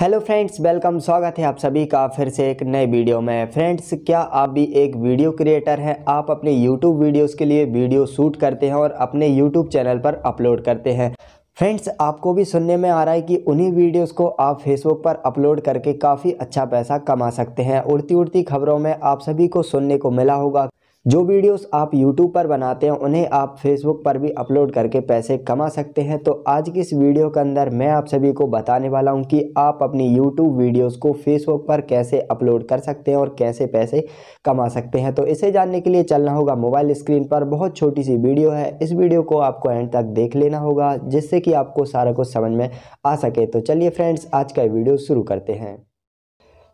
hello friends welcome स्वागत है आप सभी का फिर से एक नए वीडियो में फ्रेंड्स क्या आप भी एक वीडियो क्रिएटर हैं आप अपने यूट्यूब वीडियोस के लिए वीडियो शूट करते हैं और अपने यूट्यूब चैनल पर अपलोड करते हैं फ्रेंड्स आपको भी सुनने में आ रहा है कि उन्हीं वीडियोस को आप फेसबुक पर अपलोड करके काफ़ी अच्छा पैसा कमा सकते हैं उड़ती उड़ती खबरों में आप सभी को सुनने को मिला होगा जो वीडियोस आप यूट्यूब पर बनाते हैं उन्हें आप फेसबुक पर भी अपलोड करके पैसे कमा सकते हैं तो आज की इस वीडियो के अंदर मैं आप सभी को बताने वाला हूं कि आप अपनी यूट्यूब वीडियोस को फेसबुक पर कैसे अपलोड कर सकते हैं और कैसे पैसे कमा सकते हैं तो इसे जानने के लिए चलना होगा मोबाइल स्क्रीन पर बहुत छोटी सी वीडियो है इस वीडियो को आपको एंड तक देख लेना होगा जिससे कि आपको सारा कुछ समझ में आ सके तो चलिए फ्रेंड्स आज का वीडियो शुरू करते हैं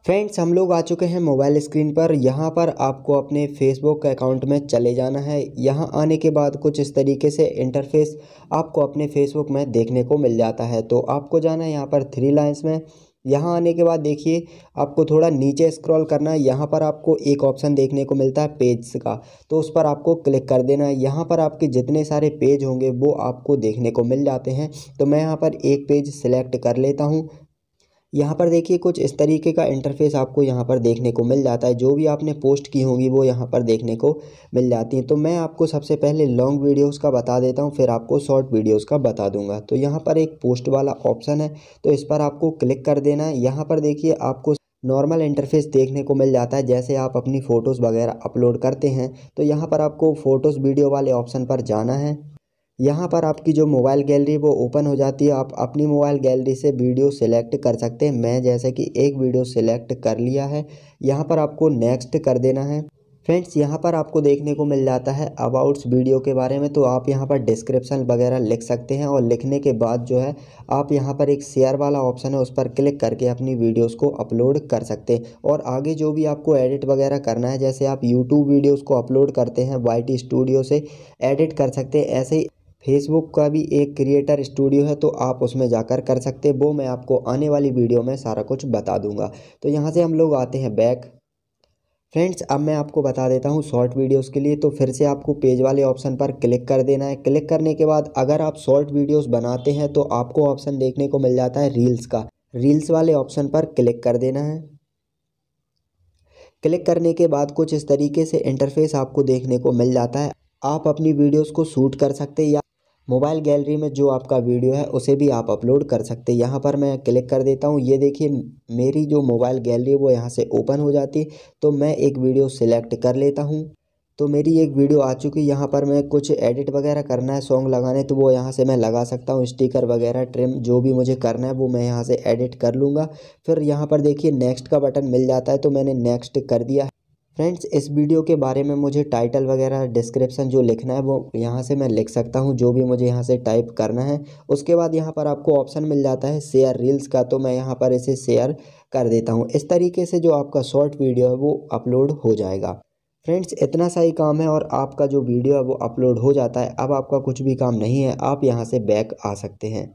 फ्रेंड्स हम लोग आ चुके हैं मोबाइल स्क्रीन पर यहाँ पर आपको अपने फेसबुक अकाउंट में चले जाना है यहाँ आने के बाद कुछ इस तरीके से इंटरफेस आपको अपने फेसबुक में देखने को मिल जाता है तो आपको जाना है यहाँ पर थ्री लाइन्स में यहाँ आने के बाद देखिए आपको थोड़ा नीचे स्क्रॉल करना है यहाँ पर आपको एक ऑप्शन देखने को मिलता है पेज का तो उस पर आपको क्लिक कर देना है यहाँ पर आपके जितने सारे पेज होंगे वो आपको देखने को मिल जाते हैं तो मैं यहाँ पर एक पेज सिलेक्ट कर लेता हूँ यहाँ पर देखिए कुछ इस तरीके का इंटरफेस आपको यहाँ पर देखने को मिल जाता है जो भी आपने पोस्ट की होंगी वो यहाँ पर देखने को मिल जाती हैं तो मैं आपको सबसे पहले लॉन्ग वीडियोस का बता देता हूँ फिर आपको शॉर्ट वीडियोस का बता दूंगा तो यहाँ पर एक पोस्ट वाला ऑप्शन है तो इस पर आपको क्लिक कर देना है यहाँ पर देखिए आपको नॉर्मल इंटरफेस देखने को मिल जाता है जैसे आप अपनी फ़ोटोज़ वगैरह अपलोड करते हैं तो यहाँ पर आपको फ़ोटोज़ वीडियो वाले ऑप्शन पर जाना है यहाँ पर आपकी जो मोबाइल गैलरी वो ओपन हो जाती है आप अपनी मोबाइल गैलरी से वीडियो सिलेक्ट कर सकते हैं मैं जैसे कि एक वीडियो सिलेक्ट कर लिया है यहाँ पर आपको नेक्स्ट कर देना है फ्रेंड्स यहाँ पर आपको देखने को मिल जाता है अबाउट्स वीडियो के बारे में तो आप यहाँ पर डिस्क्रिप्शन वगैरह लिख सकते हैं और लिखने के बाद जो है आप यहाँ पर एक शेयर वाला ऑप्शन है उस पर क्लिक करके अपनी वीडियोस को अपलोड कर सकते हैं और आगे जो भी आपको एडिट वगैरह करना है जैसे आप यूट्यूब वीडियोज़ को अपलोड करते हैं वाई स्टूडियो से एडिट कर सकते हैं ऐसे ही फेसबुक का भी एक क्रिएटर स्टूडियो है तो आप उसमें जाकर कर सकते वो मैं आपको आने वाली वीडियो में सारा कुछ बता दूंगा तो यहाँ से हम लोग आते हैं बैक फ्रेंड्स अब मैं आपको बता देता हूँ शॉर्ट वीडियोस के लिए तो फिर से आपको पेज वाले ऑप्शन पर क्लिक कर देना है क्लिक करने के बाद अगर आप शॉर्ट वीडियोस बनाते हैं तो आपको ऑप्शन देखने को मिल जाता है रील्स का रील्स वाले ऑप्शन पर क्लिक कर देना है क्लिक करने के बाद कुछ इस तरीके से इंटरफेस आपको देखने को मिल जाता है आप अपनी वीडियोज़ को शूट कर सकते या मोबाइल गैलरी में जो आपका वीडियो है उसे भी आप अपलोड कर सकते हैं यहाँ पर मैं क्लिक कर देता हूँ ये देखिए मेरी जो मोबाइल गैलरी है वो यहाँ से ओपन हो जाती तो मैं एक वीडियो सिलेक्ट कर लेता हूँ तो मेरी एक वीडियो आ चुकी यहाँ पर मैं कुछ एडिट वगैरह करना है सॉन्ग लगाने तो वो यहाँ से मैं लगा सकता हूँ स्टिकर वगैरह ट्रिम जो भी मुझे करना है वो मैं यहाँ से एडिट कर लूँगा फिर यहाँ पर देखिए नेक्स्ट का बटन मिल जाता है तो मैंने नेक्स्ट कर दिया फ्रेंड्स इस वीडियो के बारे में मुझे टाइटल वगैरह डिस्क्रिप्शन जो लिखना है वो यहाँ से मैं लिख सकता हूँ जो भी मुझे यहाँ से टाइप करना है उसके बाद यहाँ पर आपको ऑप्शन मिल जाता है शेयर रील्स का तो मैं यहाँ पर इसे शेयर कर देता हूँ इस तरीके से जो आपका शॉर्ट वीडियो है वो अपलोड हो जाएगा फ्रेंड्स इतना सा ही काम है और आपका जो वीडियो है वो अपलोड हो जाता है अब आपका कुछ भी काम नहीं है आप यहाँ से बैक आ सकते हैं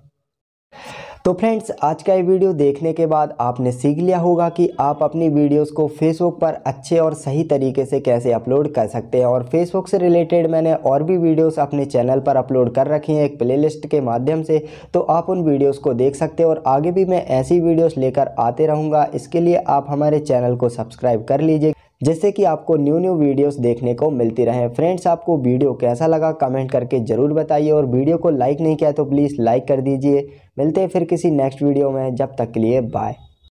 तो फ्रेंड्स आज का ये वीडियो देखने के बाद आपने सीख लिया होगा कि आप अपनी वीडियोस को फेसबुक पर अच्छे और सही तरीके से कैसे अपलोड कर सकते हैं और फेसबुक से रिलेटेड मैंने और भी वीडियोस अपने चैनल पर अपलोड कर रखी हैं एक प्लेलिस्ट के माध्यम से तो आप उन वीडियोस को देख सकते हैं और आगे भी मैं ऐसी वीडियोज़ लेकर आते रहूँगा इसके लिए आप हमारे चैनल को सब्सक्राइब कर लीजिए जिससे कि आपको न्यू न्यू वीडियोस देखने को मिलती रहे फ्रेंड्स आपको वीडियो कैसा लगा कमेंट करके ज़रूर बताइए और वीडियो को लाइक नहीं किया तो प्लीज़ लाइक कर दीजिए मिलते हैं फिर किसी नेक्स्ट वीडियो में जब तक के लिए बाय